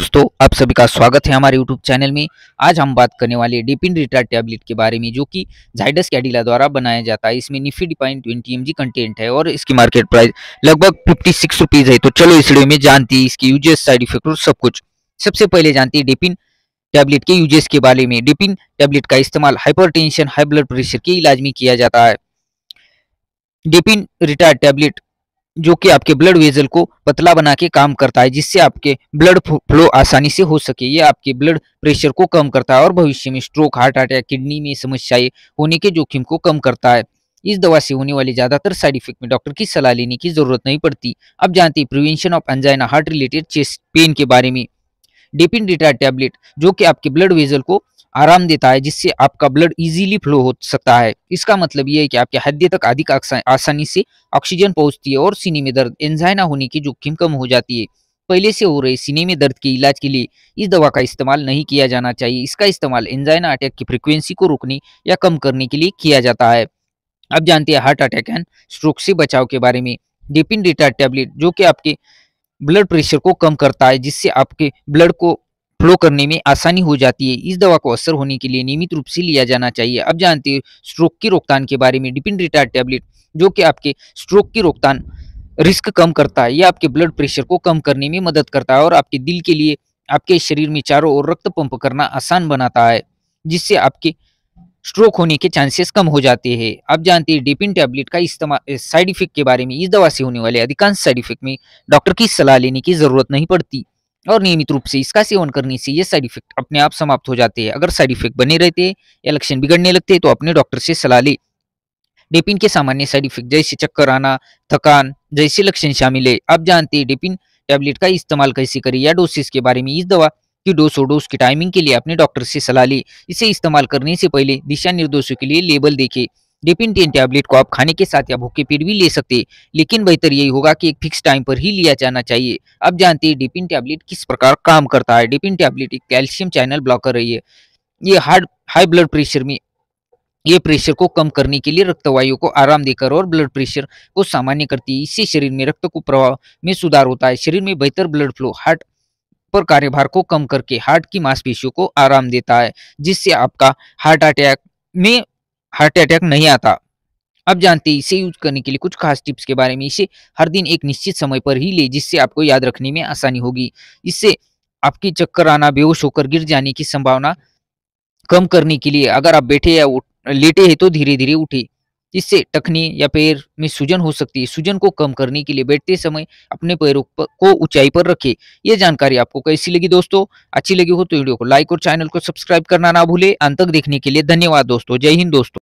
दोस्तों आप सभी का स्वागत है हमारे YouTube चैनल में आज हम बात करने वाले डिपिन रिटा टैबलेट के बारे में जो कि जाइडस कैडिला द्वारा बनाया जाता है इसमें nifedipine twenty M content है और इसकी मार्केट प्राइस लगभग फिफ्टी सिक्स रुपीज है तो चलो इस वीडियो में जानती है इसके यूजेस साइड इफेक्ट और सब कुछ सबसे पहले जानती है डिपिन टैबलेट के यूजेस के बारे में डिपिन टैबलेट का इस्तेमाल हाइपर हाई ब्लड प्रेशर के इलाज में किया जाता है डिपिन रिटा टैबलेट जो कि आपके ब्लड वेजल को पतला बना के काम करता है जिससे आपके ब्लड फ्लो आसानी से हो सके ये आपके ब्लड प्रेशर को कम करता है और भविष्य में स्ट्रोक हार्ट अटैक किडनी में समस्याएं होने के जोखिम को कम करता है इस दवा से होने वाले ज्यादातर साइड इफेक्ट में डॉक्टर की सलाह लेने की जरूरत नहीं पड़ती अब जानते हैं prevention of angina heart related chest pain के बारे में डिपिन डिटा टैबलेट जो कि आपके ब्लड वेजल को आराम देता है जिससे आपका ब्लड इजीली फ्लो हो सकता है इसका मतलब यह है कि आपके हृदय तक अधिक आसानी से ऑक्सीजन पहुंचती है और सीने में दर्द एंजाइना होने की जोखिम कम हो जाती है पहले से हो रहे सीने में दर्द के इलाज के लिए इस दवा का इस्तेमाल नहीं किया जाना चाहिए इसका इस्तेमाल एंजाइना अटैक की फ्रिक्वेंसी को रोकने या कम करने के लिए किया जाता है अब जानते हैं हार्ट अटैक एंड स्ट्रोक से बचाव के बारे में डिपिन डेटा टैबलेट जो कि आपके ब्लड प्रेशर को कम करता है जिससे आपके ब्लड को फ्लो करने में आसानी हो जाती है इस दवा को असर होने के लिए नियमित रूप से लिया जाना चाहिए अब जानते हैं स्ट्रोक की रोकथाम के बारे में डिपिन रिटार्ड टैबलेट जो कि आपके स्ट्रोक की रोकथाम रिस्क कम करता है यह आपके ब्लड प्रेशर को कम करने में मदद करता है और आपके दिल के लिए आपके शरीर में चारों ओर रक्त पंप करना आसान बनाता है जिससे आपके स्ट्रोक होने के चांसेस कम हो जाते हैं आप जानते हैं डिपिन टैबलेट का इस्तेमाल साइड इफेक्ट के बारे में इस दवा से होने वाले अधिकांश साइड इफेक्ट में डॉक्टर की सलाह लेने की जरूरत नहीं पड़ती और नियमित रूप से इसका सेवन करने से ये साइड इफेक्ट अपने आप समाप्त हो जाते हैं अगर साइड इफेक्ट बने रहते हैं या लक्षण बिगड़ने लगते हैं तो अपने डॉक्टर से सलाह ले डेपिन के सामान्य साइड इफेक्ट जैसे चक्कर आना थकान जैसे लक्षण शामिल है आप जानते हैं डेपिन टैबलेट का इस्तेमाल कैसे करें या डोसेस के बारे में इस दवा की डोस और डोस की टाइमिंग के लिए अपने डॉक्टर से सलाह ले इसे इस्तेमाल करने से पहले दिशा निर्देशों के लिए लेबल देखें डिपिन डिपिनटेन टैबलेट को आप खाने के साथ या भूखे पेट भी ले सकते लेकिन बेहतर यही होगा कि एक फिक्स टाइम पर ही लिया जाना चाहिए अब जानते हैं डिपिन टैबलेट किस प्रकार काम करता है डिपिन टैबलेट एक कैल्शियम चैनल ब्लॉकर रही है ये हार्ड हाई ब्लड प्रेशर में ये प्रेशर को कम करने के लिए रक्तवायु को आराम देकर और ब्लड प्रेशर को सामान्य करती है इससे शरीर में रक्त को प्रभाव में सुधार होता है शरीर में बेहतर ब्लड फ्लो हार्ट पर कार्यभार को कम करके हार्ट की मांसपेशियों को आराम देता है जिससे आपका हार्ट अटैक में हार्ट अटैक नहीं आता अब जानते हैं इसे यूज करने के लिए कुछ खास टिप्स के बारे में इसे हर दिन एक निश्चित समय पर ही ले जिससे आपको याद रखने में आसानी होगी इससे आपकी चक्कर आना बेहोश होकर गिर जाने की संभावना कम करने के लिए अगर आप बैठे या लेटे हैं तो धीरे धीरे उठे इससे टखने या पैर में सूजन हो सकती है सूजन को कम करने के लिए बैठते समय अपने पैरों पर, को ऊंचाई पर रखें यह जानकारी आपको कैसी लगी दोस्तों अच्छी लगी हो तो वीडियो को लाइक और चैनल को सब्सक्राइब करना ना भूले अंत तक देखने के लिए धन्यवाद दोस्तों जय हिंद दोस्तों